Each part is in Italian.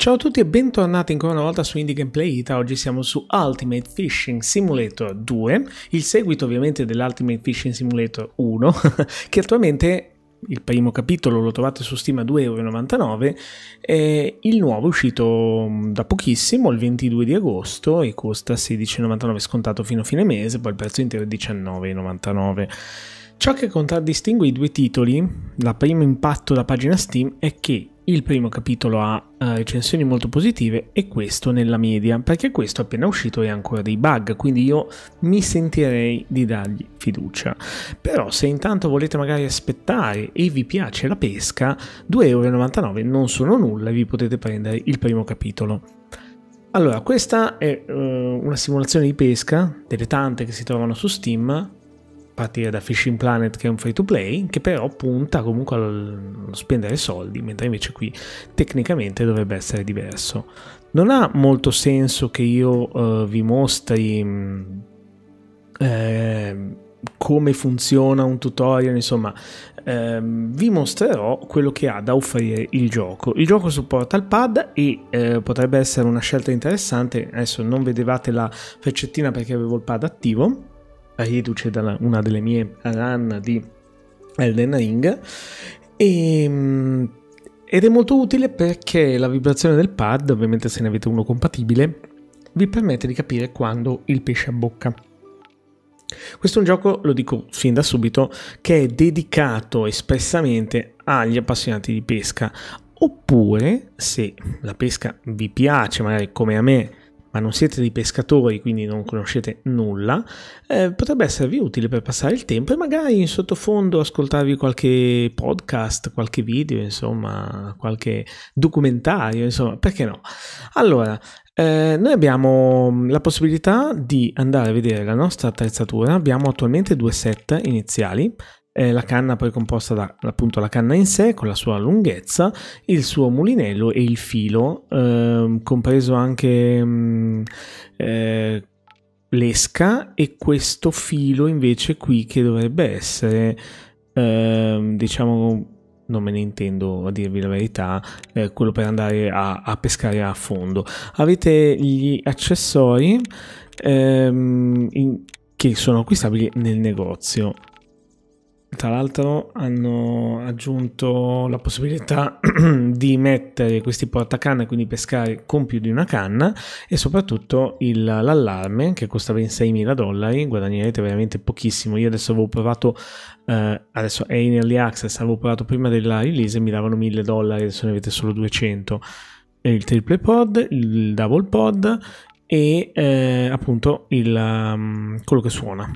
Ciao a tutti e bentornati ancora una volta su Indie Gameplay Ita, oggi siamo su Ultimate Fishing Simulator 2, il seguito ovviamente dell'Ultimate Fishing Simulator 1, che attualmente il primo capitolo lo trovate su Steam a 2,99€, eh, il nuovo è uscito mm, da pochissimo, il 22 di agosto, e costa 16,99€ scontato fino a fine mese, poi il prezzo intero è 19,99€. Ciò che contraddistingue i due titoli, la primo impatto da pagina Steam, è che il primo capitolo ha eh, recensioni molto positive e questo nella media, perché questo appena uscito è ancora dei bug, quindi io mi sentirei di dargli fiducia. Però se intanto volete magari aspettare e vi piace la pesca, 2,99€ non sono nulla e vi potete prendere il primo capitolo. Allora, questa è eh, una simulazione di pesca, delle tante che si trovano su Steam, partire da Fishing Planet che è un free to play, che però punta comunque a spendere soldi, mentre invece qui tecnicamente dovrebbe essere diverso. Non ha molto senso che io eh, vi mostri eh, come funziona un tutorial, insomma, ehm, vi mostrerò quello che ha da offrire il gioco. Il gioco supporta il pad e eh, potrebbe essere una scelta interessante. Adesso non vedevate la freccettina perché avevo il pad attivo riduce da una delle mie run di Elden Ring. E, ehm, ed è molto utile perché la vibrazione del pad, ovviamente se ne avete uno compatibile, vi permette di capire quando il pesce abbocca. Questo è un gioco, lo dico fin da subito, che è dedicato espressamente agli appassionati di pesca. Oppure, se la pesca vi piace, magari come a me, ma non siete dei pescatori, quindi non conoscete nulla, eh, potrebbe esservi utile per passare il tempo e magari in sottofondo ascoltarvi qualche podcast, qualche video, insomma, qualche documentario, insomma, perché no? Allora, eh, noi abbiamo mm, la possibilità di andare a vedere la nostra attrezzatura, abbiamo attualmente due set iniziali, eh, la canna poi è composta da appunto la canna in sé con la sua lunghezza, il suo mulinello e il filo, eh, compreso anche mh, mm, eh, l'esca e questo filo invece qui che dovrebbe essere ehm, diciamo non me ne intendo a dirvi la verità, eh, quello per andare a, a, pescare a fondo. Avete gli accessori ehm, in, che sono acquistabili nel negozio tra l'altro hanno aggiunto la possibilità di mettere questi portacanna, quindi pescare con più di una canna e soprattutto il, l'allarme che costa ben 6.000 dollari, guadagnerete veramente pochissimo. Io adesso avevo provato, eh, adesso è in early access, avevo provato prima della release e mi davano 1.000 dollari, adesso ne avete solo 200 il triple pod, il double pod, e eh, appunto il, um, quello che suona.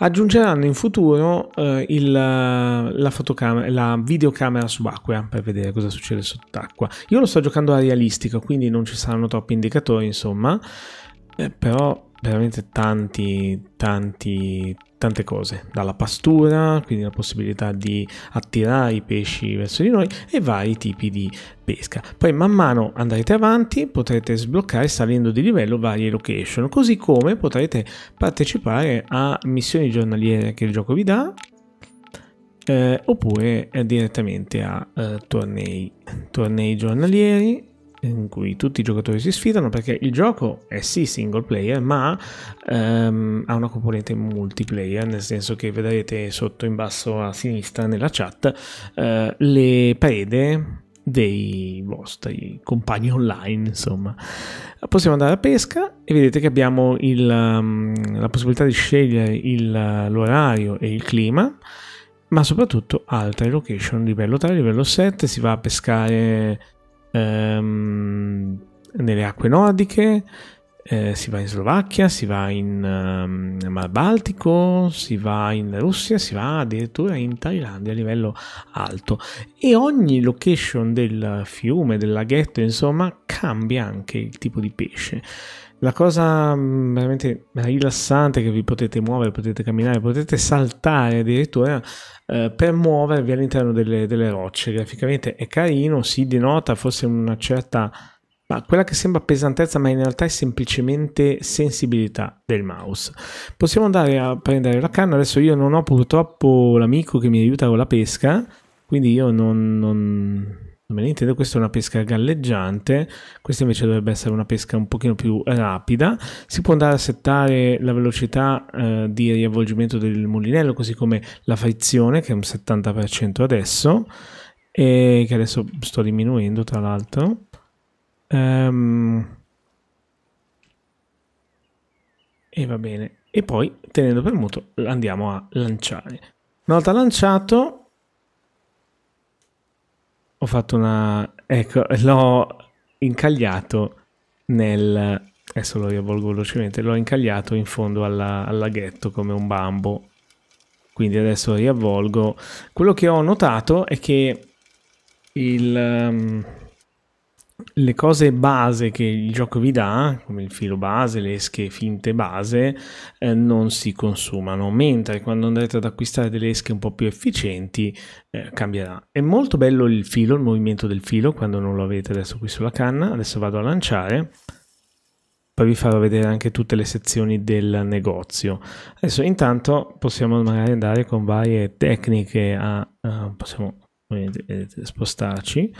Aggiungeranno in futuro eh, il, la, la videocamera subacquea per vedere cosa succede sott'acqua. Io lo sto giocando a realistico, quindi non ci saranno troppi indicatori, insomma, eh, però veramente tanti, tanti, tante cose, dalla pastura, quindi la possibilità di attirare i pesci verso di noi e vari tipi di pesca. Poi man mano andrete avanti, potrete sbloccare salendo di livello varie location, così come potrete partecipare a missioni giornaliere che il gioco vi dà eh, oppure eh, direttamente a eh, tornei, tornei giornalieri in cui tutti i giocatori si sfidano perché il gioco è sì single player ma um, ha una componente multiplayer nel senso che vedrete sotto in basso a sinistra nella chat uh, le prede dei vostri compagni online, insomma. Possiamo andare a pesca e vedete che abbiamo il, um, la possibilità di scegliere il, l'orario e il clima, ma soprattutto altre location, livello 3, livello 7, si va a pescare ehm, nelle acque nordiche, eh, si va in Slovacchia, si va in um, Mar Baltico, si va in Russia, si va addirittura in Thailandia a livello alto e ogni location del fiume, del laghetto, insomma, cambia anche il tipo di pesce. La cosa mm, veramente rilassante è che vi potete muovere, potete camminare, potete saltare addirittura eh, per muovervi all'interno delle, delle, rocce. Graficamente è carino, si denota forse una certa, ma quella che sembra pesantezza, ma in realtà è semplicemente sensibilità del mouse. Possiamo andare a prendere la canna, adesso io non ho purtroppo l'amico che mi aiuta con la pesca, quindi io non, non me ne intendo, questa è una pesca galleggiante, questa invece dovrebbe essere una pesca un pochino più rapida. Si può andare a settare la velocità eh, di riavvolgimento del mulinello, così come la frizione, che è un 70% adesso, e che adesso sto diminuendo tra l'altro. Um, e va bene. E poi, tenendo premuto, andiamo a lanciare. Una volta lanciato, ho fatto una... ecco, l'ho incagliato nel... adesso lo riavvolgo velocemente, l'ho incagliato in fondo alla, al laghetto come un bambo. Quindi adesso riavvolgo. Quello che ho notato è che il... Um, le cose base che il gioco vi dà, come il filo base, le esche finte base, eh, non si consumano, mentre quando andrete ad acquistare delle esche un po' più efficienti eh, cambierà. È molto bello il filo, il movimento del filo, quando non lo avete adesso qui sulla canna, adesso vado a lanciare. Poi vi farò vedere anche tutte le sezioni del negozio. Adesso intanto possiamo magari andare con varie tecniche a... Uh, possiamo vedete, spostarci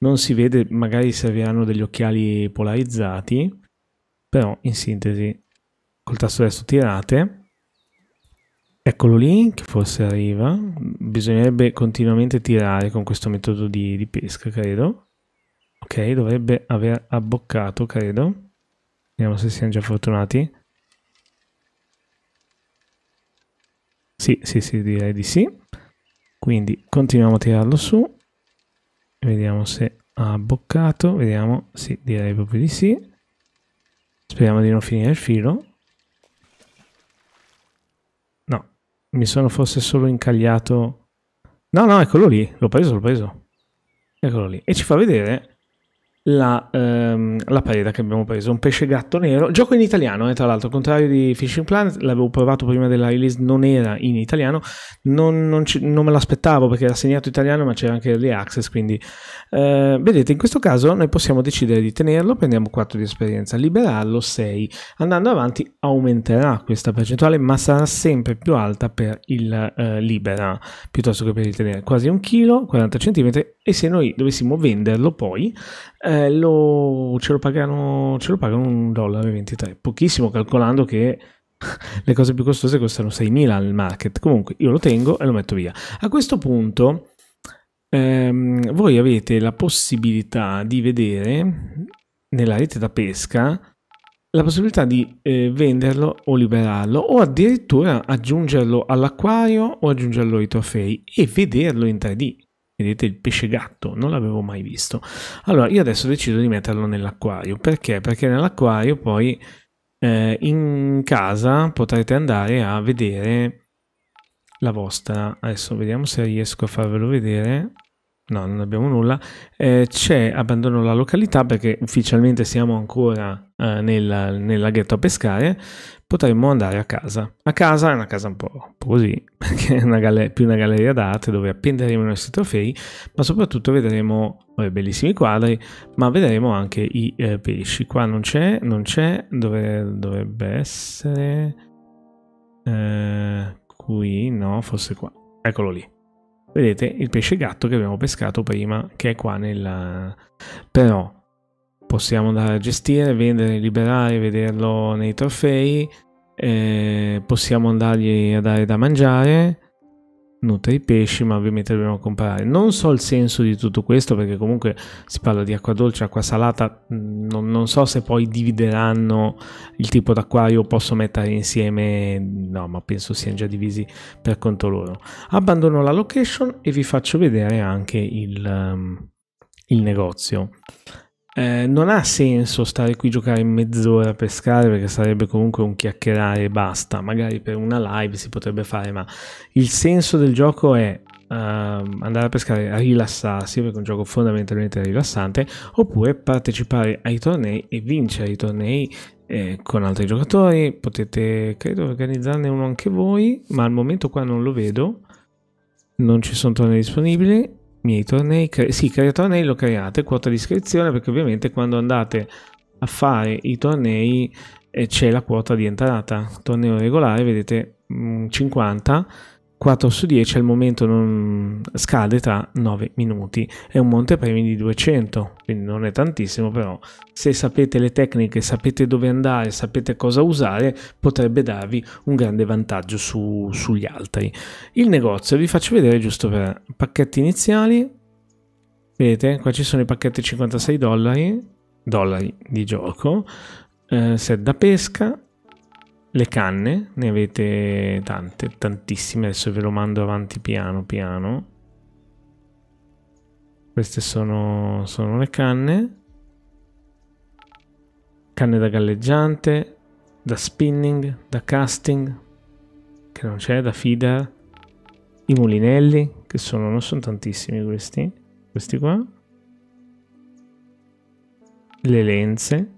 non si vede, magari serviranno degli occhiali polarizzati, però in sintesi col tasto destro tirate, eccolo lì che forse arriva, bisognerebbe continuamente tirare con questo metodo di, di pesca credo, ok dovrebbe aver abboccato credo, vediamo se siamo già fortunati, sì sì sì direi di sì, quindi continuiamo a tirarlo su Vediamo se ha boccato. Vediamo, sì, direi proprio di sì. Speriamo di non finire il filo. No, mi sono forse solo incagliato... No, no, eccolo lì, l'ho preso, l'ho preso. Eccolo lì. E ci fa vedere la, ehm, la preda che abbiamo preso, un pesce gatto nero, gioco in italiano, eh, tra l'altro, al contrario di Fishing Planet, l'avevo provato prima della release, non era in italiano, non, non, ci, non me l'aspettavo perché era segnato italiano ma c'era anche early access, quindi eh, vedete in questo caso noi possiamo decidere di tenerlo, prendiamo 4 di esperienza, liberarlo 6, andando avanti aumenterà questa percentuale ma sarà sempre più alta per il eh, libera piuttosto che per il tenere, quasi un chilo, 40 centimetri, e se noi dovessimo venderlo poi eh, lo, ce, lo pagano, ce lo pagano un dollaro e 23, pochissimo calcolando che le cose più costose costano 6.000 al market. Comunque io lo tengo e lo metto via. A questo punto ehm, voi avete la possibilità di vedere nella rete da pesca la possibilità di eh, venderlo o liberarlo o addirittura aggiungerlo all'acquario o aggiungerlo ai trofei e vederlo in 3D. Vedete il pesce gatto, non l'avevo mai visto. Allora, io adesso decido di metterlo nell'acquario. Perché? Perché nell'acquario poi eh, in casa potrete andare a vedere la vostra. Adesso vediamo se riesco a farvelo vedere. No, non abbiamo nulla. Eh, c'è abbandono la località perché ufficialmente siamo ancora eh, nel, nel laghetto a pescare, potremmo andare a casa. A casa è una casa un po', un po così, perché è una galler- più una galleria d'arte dove appenderemo i nostri trofei, ma soprattutto vedremo i bellissimi quadri, ma vedremo anche i eh, pesci. Qua non c'è, non c'è, dove, dovrebbe essere... Eh, qui, no, forse qua. Eccolo lì. Vedete il pesce gatto che abbiamo pescato prima, che è qua nella... Però possiamo andare a gestire, vendere, liberare, vederlo nei trofei, eh, possiamo andargli a dare da mangiare, nutre i pesci, ma ovviamente dobbiamo comprare. Non so il senso di tutto questo perché comunque si parla di acqua dolce, acqua salata, mm, non, non so se poi divideranno il tipo d'acquario, posso mettere insieme, no, ma penso siano già divisi per conto loro. Abbandono la location e vi faccio vedere anche il, um, il negozio eh, non ha senso stare qui a giocare mezz'ora a pescare perché sarebbe comunque un chiacchierare e basta. Magari per una live si potrebbe fare, ma il senso del gioco è Uh, andare a pescare, a rilassarsi, perché è un gioco fondamentalmente rilassante, oppure partecipare ai tornei e vincere i tornei eh, con altri giocatori. Potete, credo, organizzarne uno anche voi, ma al momento qua non lo vedo. Non ci sono tornei disponibili miei tornei, cre- sì, crea tornei lo create, quota di iscrizione, perché ovviamente quando andate a fare i tornei eh, c'è la quota di entrata. Torneo regolare, vedete, mh, mm, 50 4 su 10 al momento non scade tra 9 minuti. È un montepremi di 200, quindi non è tantissimo, però se sapete le tecniche, sapete dove andare, sapete cosa usare, potrebbe darvi un grande vantaggio su, sugli altri. Il negozio vi faccio vedere giusto per pacchetti iniziali. Vedete, qua ci sono i pacchetti 56 dollari, dollari di gioco, eh, set da pesca, le canne, ne avete tante, tantissime, adesso ve lo mando avanti piano piano. Queste sono, sono le canne. Canne da galleggiante, da spinning, da casting, che non c'è, da fida. I mulinelli, che sono, non sono tantissimi questi, questi qua. Le lenze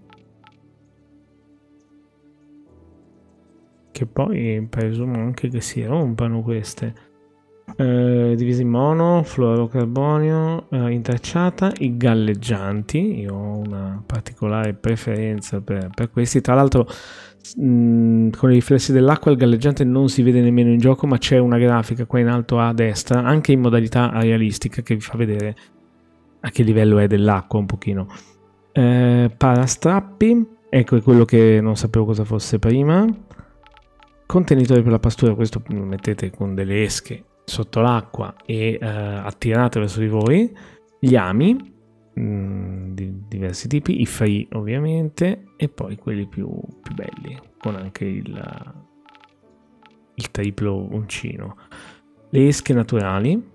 che poi presumo anche che si rompano queste. Eh, divisi in mono, fluorocarbonio, eh, intrecciata, i galleggianti, io ho una particolare preferenza per, per questi, tra l'altro mh, mm, con i riflessi dell'acqua il galleggiante non si vede nemmeno in gioco ma c'è una grafica qua in alto a destra anche in modalità realistica che vi fa vedere a che livello è dell'acqua un pochino eh, parastrappi ecco è quello che non sapevo cosa fosse prima contenitore per la pastura, questo lo mettete con delle esche sotto l'acqua e eh, attirate verso di voi, gli ami mh, mm, di diversi tipi, i fai ovviamente e poi quelli più, più belli con anche il, il triplo uncino. Le esche naturali,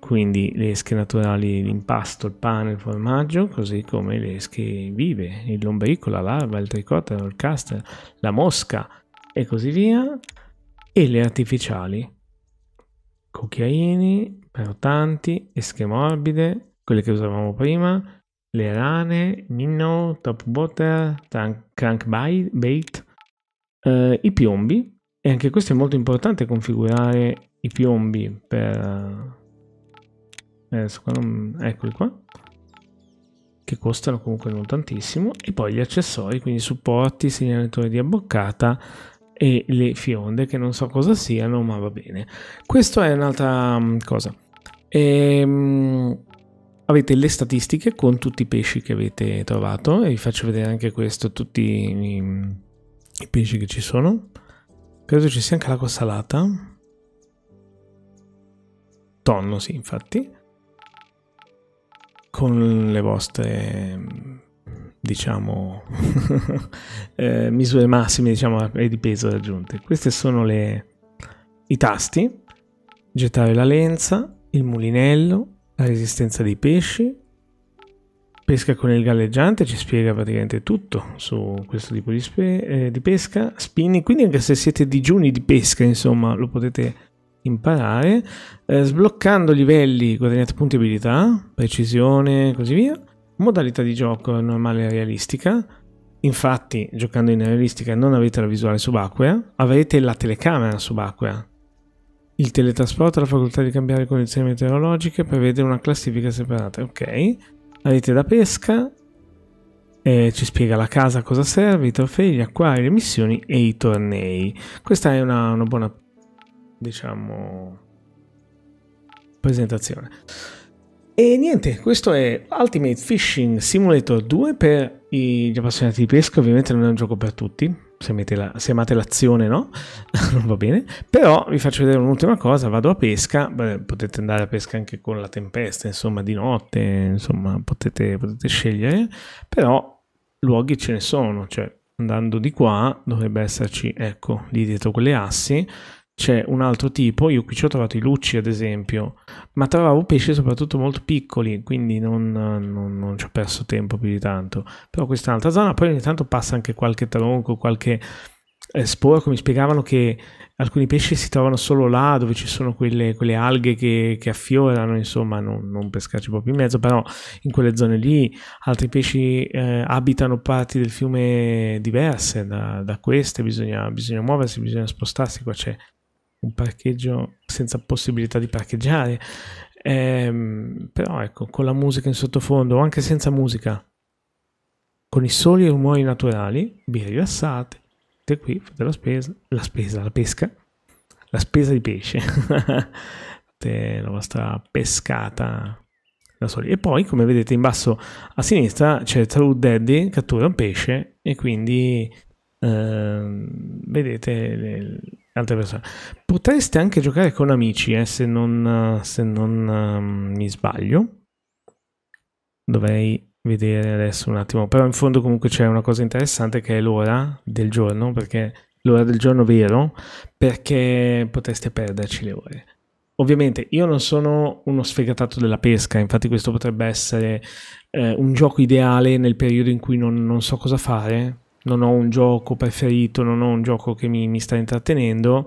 quindi le esche naturali, l'impasto, il pane, il formaggio, così come le esche vive, il lombrico, la larva, il tricotero, il castor, la mosca, e così via. E le artificiali, cucchiaini, pertanti, esche morbide, quelle che usavamo prima, le rane, minnow, top water, crank bait, eh, i piombi. E anche questo è molto importante configurare i piombi per... Eh, adesso Eccoli qua che costano comunque non tantissimo e poi gli accessori quindi supporti segnalatori di abboccata e le fionde che non so cosa siano ma va bene questo è un'altra mm, cosa ehm, avete le statistiche con tutti i pesci che avete trovato e vi faccio vedere anche questo tutti i, i pesci che ci sono credo ci sia anche l'acqua salata tonno sì infatti con le vostre mm, diciamo, eh, misure massime diciamo, e di peso raggiunte. Questi sono le, i tasti, gettare la lenza, il mulinello, la resistenza dei pesci, pesca con il galleggiante, ci spiega praticamente tutto su questo tipo di, eh, di pesca, spinning, quindi anche se siete digiuni di pesca, insomma, lo potete imparare, eh, sbloccando livelli guadagnate punti abilità, precisione e così via, modalità di gioco normale realistica. Infatti, giocando in realistica non avete la visuale subacquea, avete la telecamera subacquea. Il teletrasporto ha la facoltà di cambiare condizioni meteorologiche per vedere una classifica separata. Ok. la rete da pesca, eh, ci spiega la casa cosa serve, i trofei, gli acquari, le missioni e i tornei. Questa è una, una buona, diciamo, presentazione. E niente, questo è Ultimate Fishing Simulator 2 per gli appassionati di pesca, ovviamente non è un gioco per tutti, se, la, se amate l'azione no, non va bene, però vi faccio vedere un'ultima cosa, vado a pesca, Beh, potete andare a pesca anche con la tempesta, insomma di notte, insomma potete, potete scegliere, però luoghi ce ne sono, cioè andando di qua dovrebbe esserci, ecco, lì dietro quelle assi, c'è un altro tipo, io qui ci ho trovato i lucci ad esempio, ma trovavo pesci soprattutto molto piccoli, quindi non, non, non ci ho perso tempo più di tanto. Però questa è un'altra zona, poi ogni tanto passa anche qualche tronco, qualche eh, sporco, mi spiegavano che alcuni pesci si trovano solo là dove ci sono quelle, quelle alghe che, che, affiorano, insomma non, non, pescarci proprio in mezzo, però in quelle zone lì altri pesci eh, abitano parti del fiume diverse da, da queste, bisogna, bisogna muoversi, bisogna spostarsi, qua c'è un parcheggio senza possibilità di parcheggiare. Eh, però ecco, con la musica in sottofondo o anche senza musica, con i soli rumori naturali, vi rilassate, siete qui, fate la spesa, la spesa, la pesca, la spesa di pesce, fate la vostra pescata da soli. E poi, come vedete in basso a sinistra, c'è True Daddy, cattura un pesce e quindi eh, vedete... Le, altre persone. Potreste anche giocare con amici, eh, se non, se non um, mi sbaglio. Dovrei vedere adesso un attimo. Però in fondo comunque c'è una cosa interessante che è l'ora del giorno, perché l'ora del giorno vero, perché potreste perderci le ore. Ovviamente io non sono uno sfegatato della pesca, infatti questo potrebbe essere eh, un gioco ideale nel periodo in cui non, non so cosa fare, non ho un gioco preferito, non ho un gioco che mi, mi sta intrattenendo,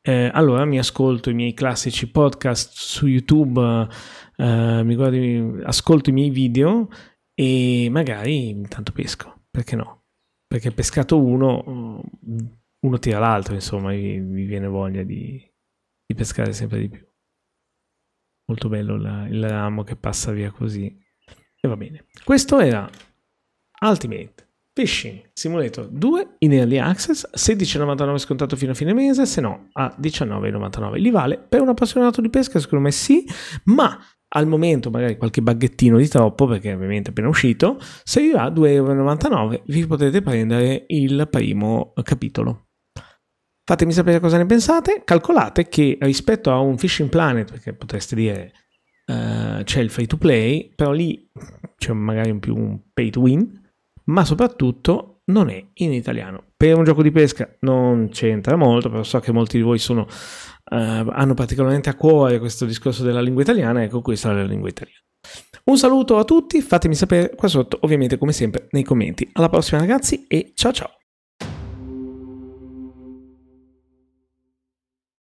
eh, allora mi ascolto i miei classici podcast su YouTube, eh, mi guardo, ascolto i miei video e magari intanto pesco, perché no? Perché pescato uno, mm, uno tira l'altro, insomma, vi, vi viene voglia di, di, pescare sempre di più. Molto bello la, il ramo che passa via così. E va bene. Questo era Ultimate. Fishing Simulator 2 in Early Access, 16,99 scontato fino a fine mese, se no a 19,99. Li vale per un appassionato di pesca? Secondo me sì, ma al momento magari qualche baghettino di troppo perché ovviamente è appena uscito, se vi va a 2,99 vi potete prendere il primo capitolo. Fatemi sapere cosa ne pensate, calcolate che rispetto a un Fishing Planet, perché potreste dire uh, c'è il free to play, però lì c'è magari un più un pay to win, ma soprattutto non è in italiano. Per un gioco di pesca non c'entra molto, però so che molti di voi sono, eh, hanno particolarmente a cuore questo discorso della lingua italiana, ecco questa è la lingua italiana. Un saluto a tutti, fatemi sapere qua sotto, ovviamente come sempre nei commenti. Alla prossima ragazzi e ciao ciao!